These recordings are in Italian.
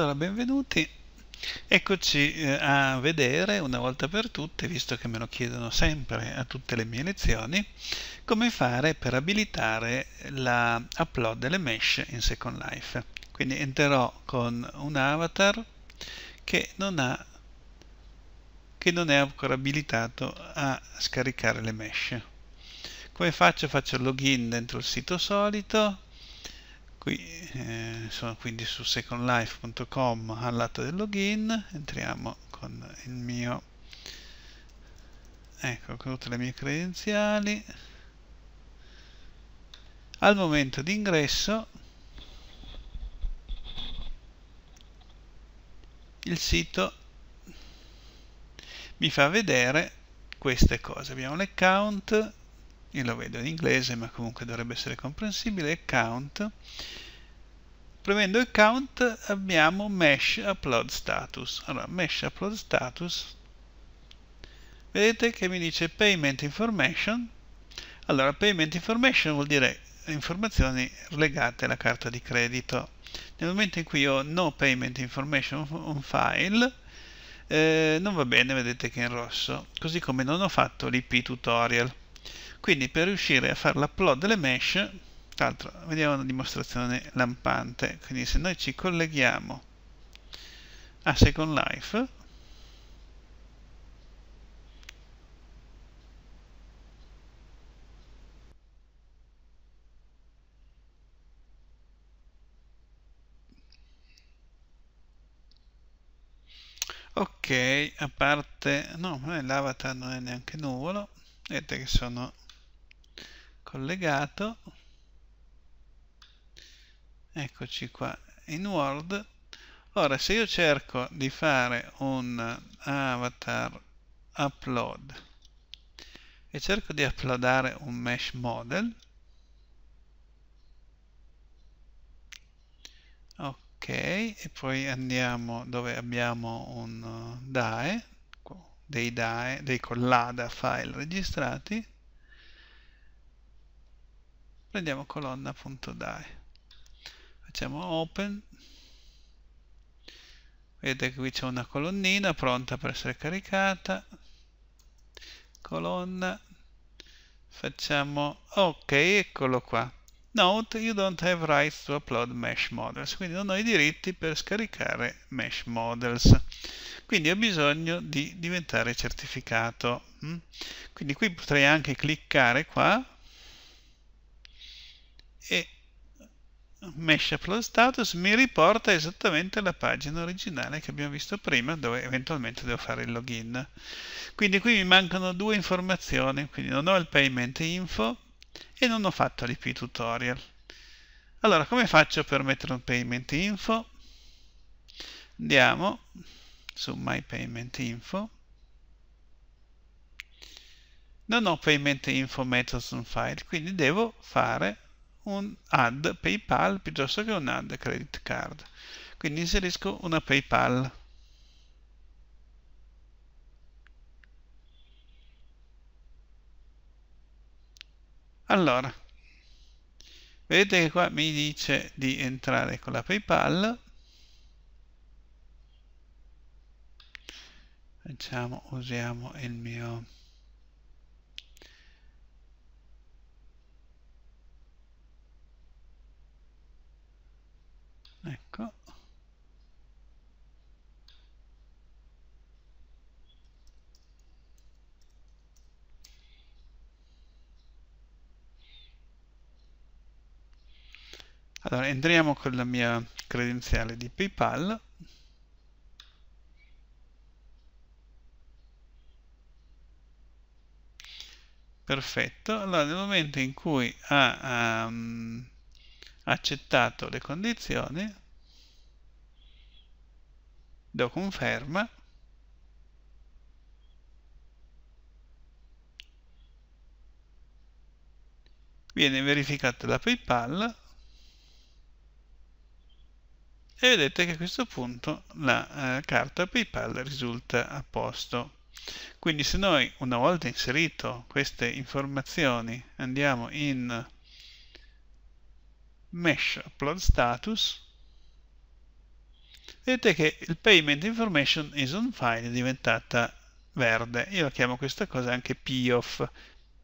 Allora, benvenuti, eccoci eh, a vedere una volta per tutte, visto che me lo chiedono sempre a tutte le mie lezioni, come fare per abilitare l'upload delle mesh in Second Life. Quindi entrerò con un avatar che non, ha, che non è ancora abilitato a scaricare le mesh. Come faccio? Faccio login dentro il sito solito, qui eh, sono quindi su secondlife.com al lato del login entriamo con il mio ecco con tutte le mie credenziali al momento di ingresso il sito mi fa vedere queste cose abbiamo l'account io lo vedo in inglese ma comunque dovrebbe essere comprensibile, account. Premendo account abbiamo mesh upload status. Allora, mesh upload status, vedete che mi dice payment information. Allora, payment information vuol dire informazioni legate alla carta di credito. Nel momento in cui ho no payment information on file, eh, non va bene, vedete che è in rosso, così come non ho fatto l'IP tutorial quindi per riuscire a fare l'upload delle mesh tra l'altro vediamo una dimostrazione lampante quindi se noi ci colleghiamo a Second Life ok a parte no l'avatar non è neanche nuvolo vedete che sono collegato eccoci qua in Word ora se io cerco di fare un avatar upload e cerco di uploadare un mesh model ok e poi andiamo dove abbiamo un eh, DAE dei DAE dei collada file registrati prendiamo colonna.dai facciamo open vedete che qui c'è una colonnina pronta per essere caricata colonna facciamo ok eccolo qua note you don't have rights to upload mesh models quindi non ho i diritti per scaricare mesh models quindi ho bisogno di diventare certificato mm? quindi qui potrei anche cliccare qua e mashup load status mi riporta esattamente alla pagina originale che abbiamo visto prima dove eventualmente devo fare il login quindi qui mi mancano due informazioni quindi non ho il payment info e non ho fatto l'ip tutorial allora come faccio per mettere un payment info andiamo su my payment info non ho payment info methods on file quindi devo fare un ad PayPal piuttosto che un ad credit card. Quindi inserisco una PayPal. Allora, vedete che qua mi dice di entrare con la PayPal. Facciamo, usiamo il mio ecco allora entriamo con la mia credenziale di PayPal perfetto allora nel momento in cui ha ah, um, accettato le condizioni, do conferma, viene verificata la PayPal e vedete che a questo punto la eh, carta PayPal risulta a posto. Quindi se noi una volta inserito queste informazioni andiamo in mesh upload status vedete che il payment information is on file è diventata verde io chiamo questa cosa anche poff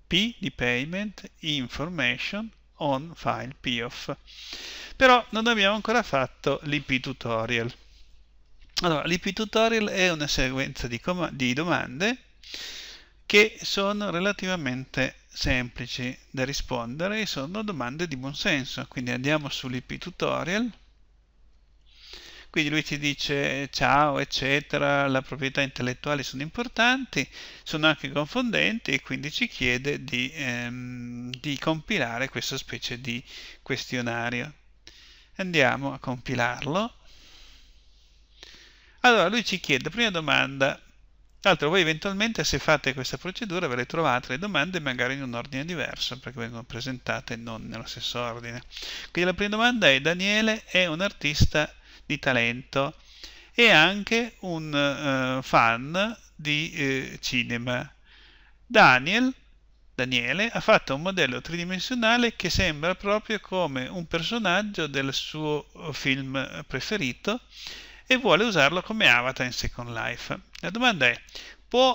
p di payment information on file poff però non abbiamo ancora fatto l'ip tutorial allora l'ip tutorial è una sequenza di, di domande che sono relativamente semplici da rispondere e sono domande di buonsenso. Quindi andiamo sull'IP tutorial. Quindi lui ci dice ciao, eccetera, la proprietà intellettuale sono importanti, sono anche confondenti e quindi ci chiede di, ehm, di compilare questa specie di questionario. Andiamo a compilarlo. Allora lui ci chiede, prima domanda, tra l'altro voi eventualmente se fate questa procedura ve le trovate le domande magari in un ordine diverso perché vengono presentate non nello stesso ordine. Quindi la prima domanda è Daniele è un artista di talento e anche un uh, fan di uh, cinema. Daniel, Daniele ha fatto un modello tridimensionale che sembra proprio come un personaggio del suo eh, film preferito e vuole usarlo come avatar in Second Life. La domanda è, può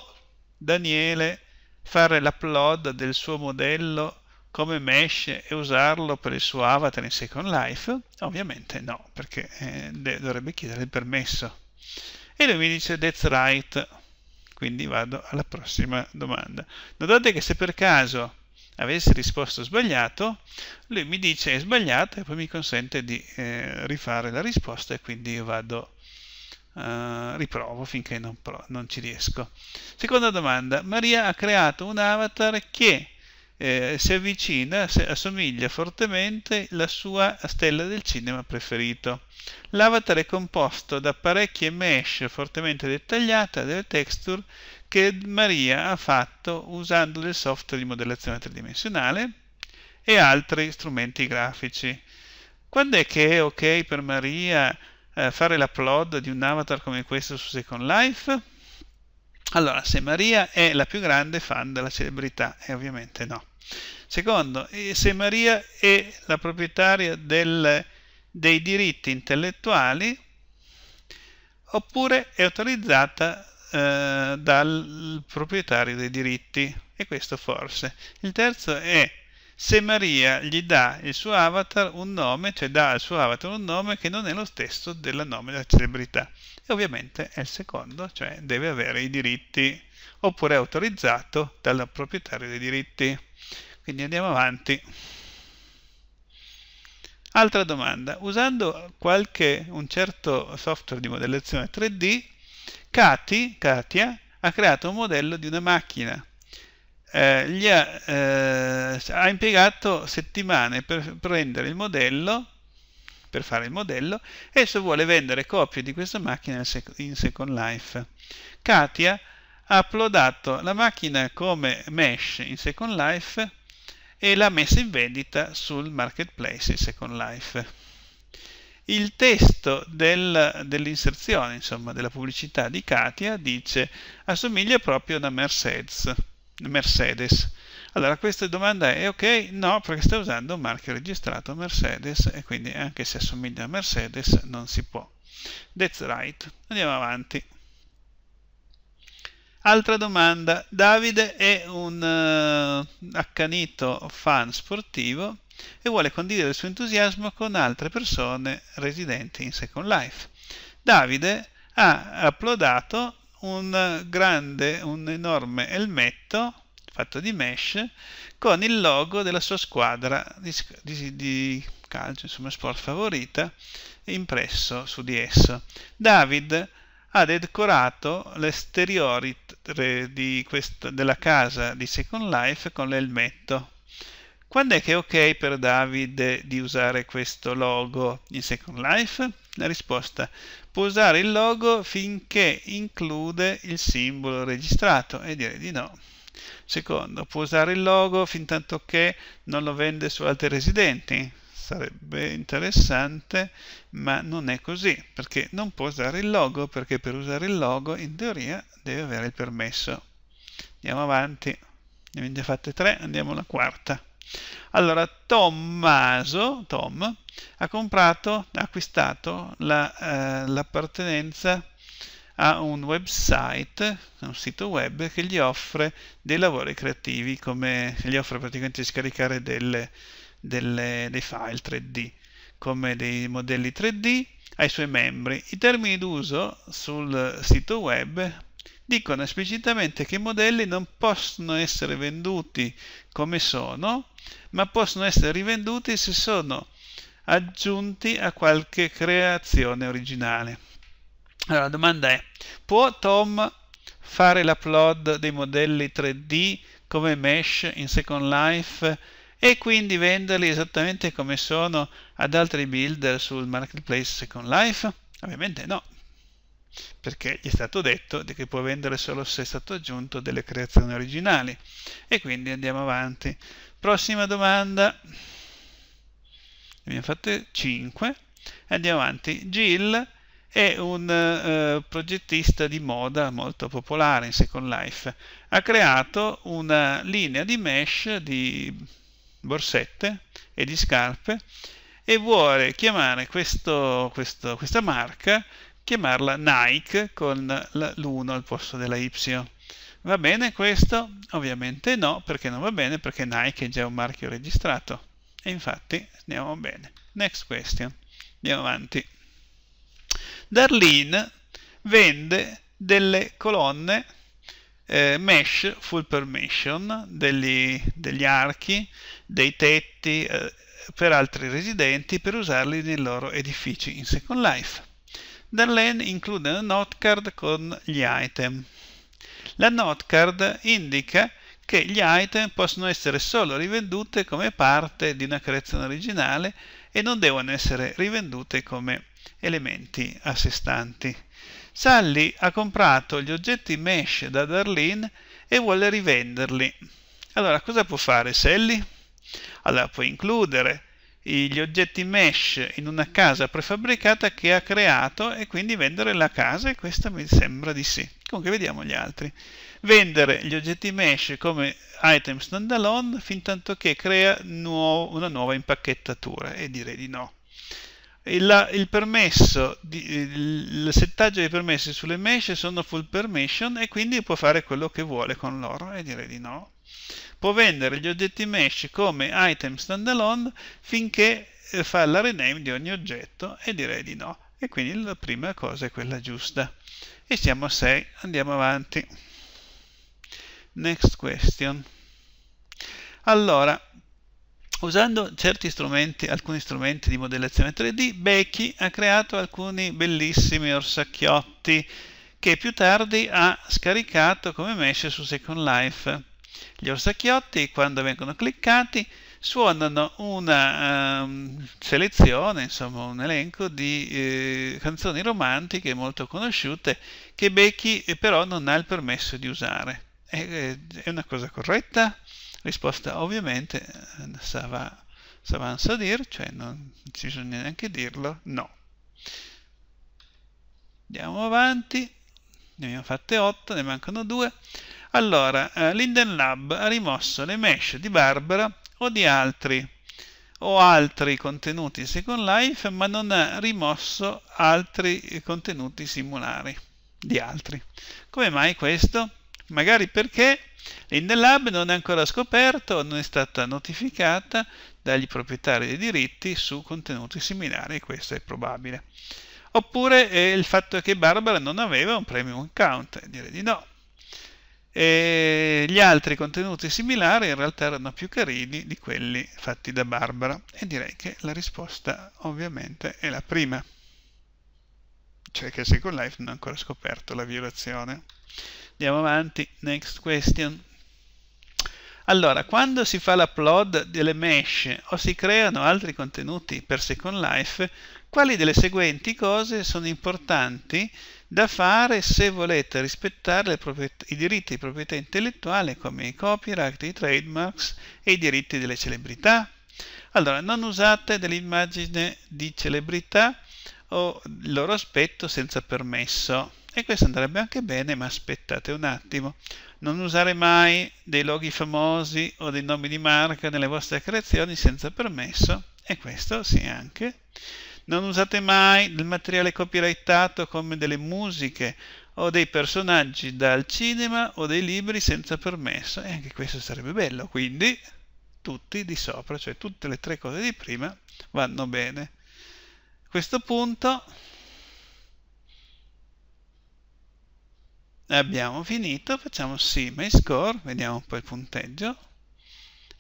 Daniele fare l'upload del suo modello come mesh e usarlo per il suo avatar in Second Life? Ovviamente no, perché eh, dovrebbe chiedere il permesso. E lui mi dice that's right, quindi vado alla prossima domanda. Notate che se per caso avessi risposto sbagliato, lui mi dice è sbagliato e poi mi consente di eh, rifare la risposta e quindi io vado eh, riprovo finché non, non, ci riesco. Seconda domanda, Maria ha creato un avatar che eh, si avvicina, se, assomiglia fortemente alla sua stella del cinema preferito. L'avatar è composto da parecchie mesh fortemente dettagliate, delle texture che Maria ha fatto usando del software di modellazione tridimensionale e altri strumenti grafici. Quando è che è ok per Maria eh, fare l'upload di un avatar come questo su Second Life? Allora, se Maria è la più grande fan della celebrità, e eh, ovviamente no. Secondo, eh, se Maria è la proprietaria del, dei diritti intellettuali oppure è autorizzata eh, dal proprietario dei diritti, e questo forse. Il terzo è se Maria gli dà il suo avatar un nome, cioè dà al suo avatar un nome che non è lo stesso del nome della celebrità. E ovviamente è il secondo, cioè deve avere i diritti, oppure è autorizzato dal proprietario dei diritti. Quindi andiamo avanti. Altra domanda. Usando qualche, un certo software di modellazione 3D, Katia ha creato un modello di una macchina eh, gli ha, eh, ha, impiegato settimane per prendere il modello, per fare il modello, e adesso vuole vendere copie di questa macchina in Second Life. Katia ha uploadato la macchina come mesh in Second Life e l'ha messa in vendita sul marketplace in Second Life il testo del, dell'inserzione, insomma, della pubblicità di Katia dice assomiglia proprio a una Mercedes. Mercedes. Allora questa domanda è ok? No, perché sta usando un marchio registrato Mercedes e quindi anche eh, se assomiglia a Mercedes non si può. That's right. Andiamo avanti. Altra domanda. Davide è un uh, accanito fan sportivo e vuole condividere il suo entusiasmo con altre persone residenti in Second Life. Davide ha uploadato un grande, un enorme elmetto fatto di mesh con il logo della sua squadra di, di, di calcio, insomma sport favorita, impresso su di esso. David ha decorato l'esteriore della casa di Second Life con l'elmetto. Quando è che è ok per David di usare questo logo in Second Life? La risposta può usare il logo finché include il simbolo registrato e direi di no. Secondo, può usare il logo fin tanto che non lo vende su altri residenti. Sarebbe interessante, ma non è così, perché non può usare il logo, perché per usare il logo in teoria deve avere il permesso. Andiamo avanti, ne abbiamo già fatte tre, andiamo alla quarta. Allora, Tommaso, Tom, ha comprato, ha acquistato l'appartenenza la, eh, a un website, un sito web che gli offre dei lavori creativi, come gli offre praticamente di scaricare delle, delle, dei file 3D, come dei modelli 3D ai suoi membri. I termini d'uso sul sito web dicono esplicitamente che i modelli non possono essere venduti come sono ma possono essere rivenduti se sono aggiunti a qualche creazione originale. Allora, la domanda è, può Tom fare l'upload dei modelli 3D come mesh in Second Life e quindi venderli esattamente come sono ad altri builder sul marketplace Second Life? Ovviamente no, perché gli è stato detto che può vendere solo se è stato aggiunto delle creazioni originali. E quindi andiamo avanti. Prossima domanda. Ne abbiamo fatte 5. Andiamo avanti. Jill è un eh, progettista di moda molto popolare in Second Life. Ha creato una linea di mesh di borsette e di scarpe e vuole chiamare questo, questo, questa marca, chiamarla Nike con l'1 al posto della Y. Va bene questo? Ovviamente no, perché non va bene, perché Nike è già un marchio registrato. E infatti andiamo bene. Next question. Andiamo avanti. Darlene vende delle colonne eh, mesh full permission, degli, degli archi, dei tetti eh, per altri residenti per usarli nei loro edifici in Second Life. Darlene include una note card con gli item. La note card indica che gli item possono essere solo rivendute come parte di una creazione originale e non devono essere rivendute come elementi a sé stanti. Sally ha comprato gli oggetti mesh da Darlene e vuole rivenderli. Allora, cosa può fare Sally? Allora, può includere gli oggetti mesh in una casa prefabbricata che ha creato e quindi vendere la casa e questa mi sembra di sì. Comunque vediamo gli altri. Vendere gli oggetti mesh come item standalone fin tanto che crea nuovo, una nuova impacchettatura e direi di no. Il, il, permesso, il settaggio dei permessi sulle mesh sono full permission e quindi può fare quello che vuole con loro e direi di no può vendere gli oggetti mesh come item standalone finché eh, fa la rename di ogni oggetto e direi di no e quindi la prima cosa è quella giusta e siamo a 6 andiamo avanti next question allora usando certi strumenti alcuni strumenti di modellazione 3D Becky ha creato alcuni bellissimi orsacchiotti che più tardi ha scaricato come mesh su Second Life gli orsacchiotti quando vengono cliccati suonano una um, selezione, insomma un elenco di eh, canzoni romantiche molto conosciute che Becky eh, però non ha il permesso di usare. È, eh, è una cosa corretta? Risposta ovviamente, eh, sa va, avanza a dire, cioè non ci bisogna neanche dirlo, no. Andiamo avanti, ne abbiamo fatte 8, ne mancano 2. Allora, eh, Linden Lab ha rimosso le mesh di Barbara o di altri o altri contenuti Second Life, ma non ha rimosso altri contenuti simulari di altri. Come mai questo? Magari perché l'Indelab non è ancora scoperto, o non è stata notificata dagli proprietari dei diritti su contenuti similari, questo è probabile. Oppure eh, il fatto che Barbara non aveva un premium account, direi di no. E gli altri contenuti similari in realtà erano più carini di quelli fatti da Barbara e direi che la risposta ovviamente è la prima cioè che Second Life non ha ancora scoperto la violazione andiamo avanti, next question allora, quando si fa l'upload delle mesh o si creano altri contenuti per Second Life, quali delle seguenti cose sono importanti da fare se volete rispettare i diritti di proprietà intellettuale come i copyright, i trademarks e i diritti delle celebrità. Allora, non usate delle immagini di celebrità o il loro aspetto senza permesso. E questo andrebbe anche bene, ma aspettate un attimo. Non usare mai dei loghi famosi o dei nomi di marca nelle vostre creazioni senza permesso. E questo sì anche. Non usate mai il materiale copyrightato come delle musiche o dei personaggi dal cinema o dei libri senza permesso e anche questo sarebbe bello, quindi tutti di sopra, cioè tutte le tre cose di prima vanno bene. A questo punto abbiamo finito, facciamo sì, my score, vediamo un po' il punteggio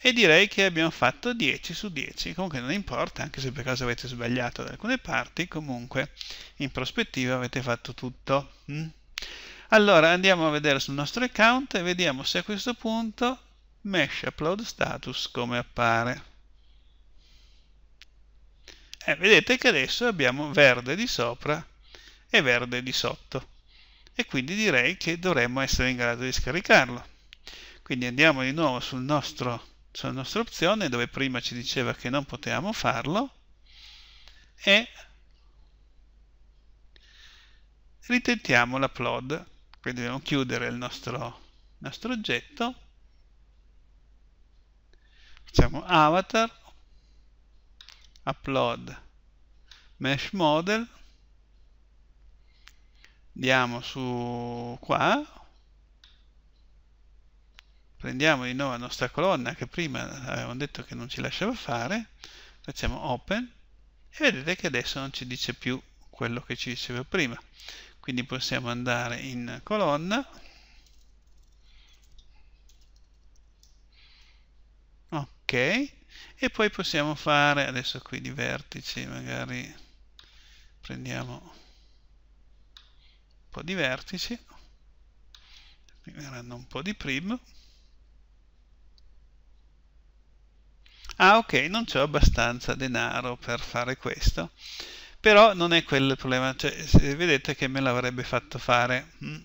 e direi che abbiamo fatto 10 su 10 comunque non importa anche se per caso avete sbagliato da alcune parti comunque in prospettiva avete fatto tutto mm? allora andiamo a vedere sul nostro account e vediamo se a questo punto mesh upload status come appare eh, vedete che adesso abbiamo verde di sopra e verde di sotto e quindi direi che dovremmo essere in grado di scaricarlo quindi andiamo di nuovo sul nostro sulla nostra opzione dove prima ci diceva che non potevamo farlo e ritentiamo l'upload quindi dobbiamo chiudere il nostro, il nostro oggetto facciamo avatar upload mesh model andiamo su qua prendiamo di nuovo la nostra colonna che prima eh, avevamo detto che non ci lasciava fare, facciamo open e vedete che adesso non ci dice più quello che ci diceva prima. Quindi possiamo andare in colonna, ok, e poi possiamo fare, adesso qui di vertici magari prendiamo un po' di vertici, verranno un po' di primo ah ok, non c'è abbastanza denaro per fare questo, però non è quello il problema, cioè, vedete che me l'avrebbe fatto fare, mm.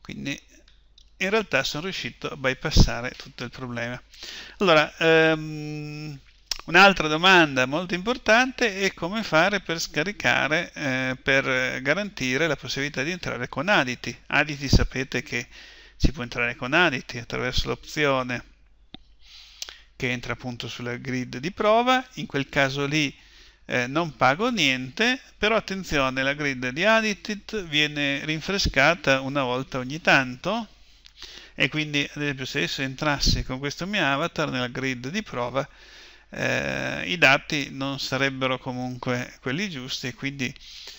quindi in realtà sono riuscito a bypassare tutto il problema. Allora, um, Un'altra domanda molto importante è come fare per scaricare, eh, per garantire la possibilità di entrare con Aditi. Aditi sapete che si può entrare con Aditi attraverso l'opzione che entra appunto sulla grid di prova, in quel caso lì eh, non pago niente, però attenzione la grid di Additit viene rinfrescata una volta ogni tanto e quindi ad esempio se adesso entrassi con questo mio avatar nella grid di prova eh, i dati non sarebbero comunque quelli giusti quindi,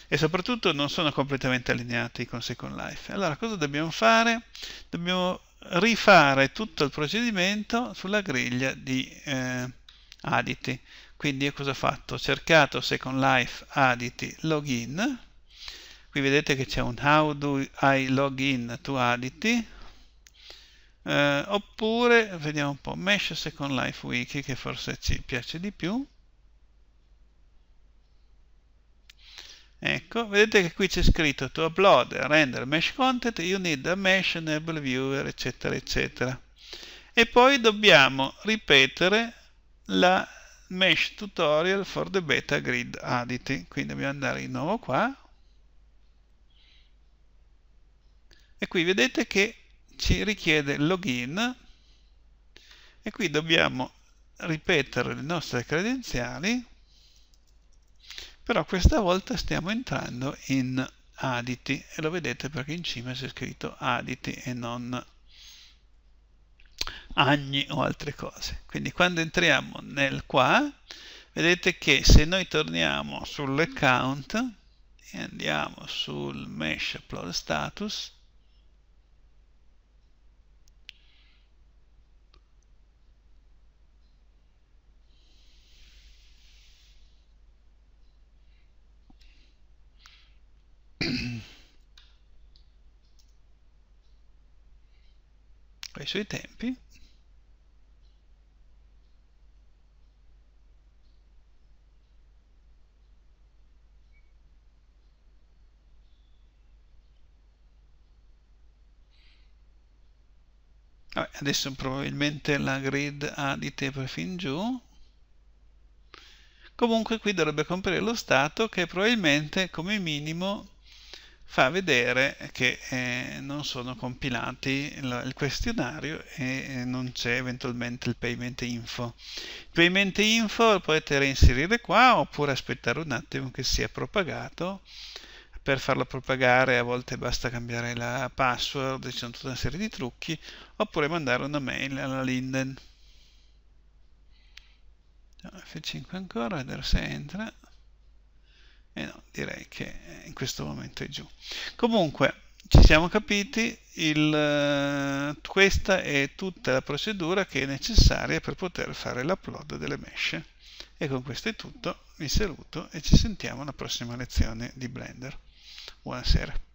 e soprattutto non sono completamente allineati con Second Life. Allora cosa dobbiamo fare? Dobbiamo rifare tutto il procedimento sulla griglia di eh, aditi. Quindi io cosa ho fatto? Ho cercato Second Life aditi login. Qui vedete che c'è un how do I login to aditi. Eh, oppure, vediamo un po', Mesh Second Life Wiki che forse ci piace di più. Ecco, vedete che qui c'è scritto to upload render mesh content, you need a mesh enable viewer, eccetera, eccetera. E poi dobbiamo ripetere la mesh tutorial for the beta grid aditi. Quindi dobbiamo andare di nuovo qua. E qui vedete che ci richiede login e qui dobbiamo ripetere le nostre credenziali però questa volta stiamo entrando in aditi e lo vedete perché in cima c'è scritto aditi e non agni o altre cose quindi quando entriamo nel qua vedete che se noi torniamo sull'account e andiamo sul mesh upload status ai suoi tempi adesso probabilmente la grid ha di taper fin giù comunque qui dovrebbe comprare lo stato che probabilmente come minimo fa vedere che eh, non sono compilati il questionario e eh, non c'è eventualmente il payment info. Il payment info lo potete reinserire qua oppure aspettare un attimo che sia propagato. Per farlo propagare a volte basta cambiare la password, ci sono tutta una serie di trucchi, oppure mandare una mail alla Linden. F5 ancora, vedere se entra eh no, direi che eh, in questo momento è giù comunque ci siamo capiti il, eh, questa è tutta la procedura che è necessaria per poter fare l'upload delle mesh e con questo è tutto, vi saluto e ci sentiamo alla prossima lezione di Blender buonasera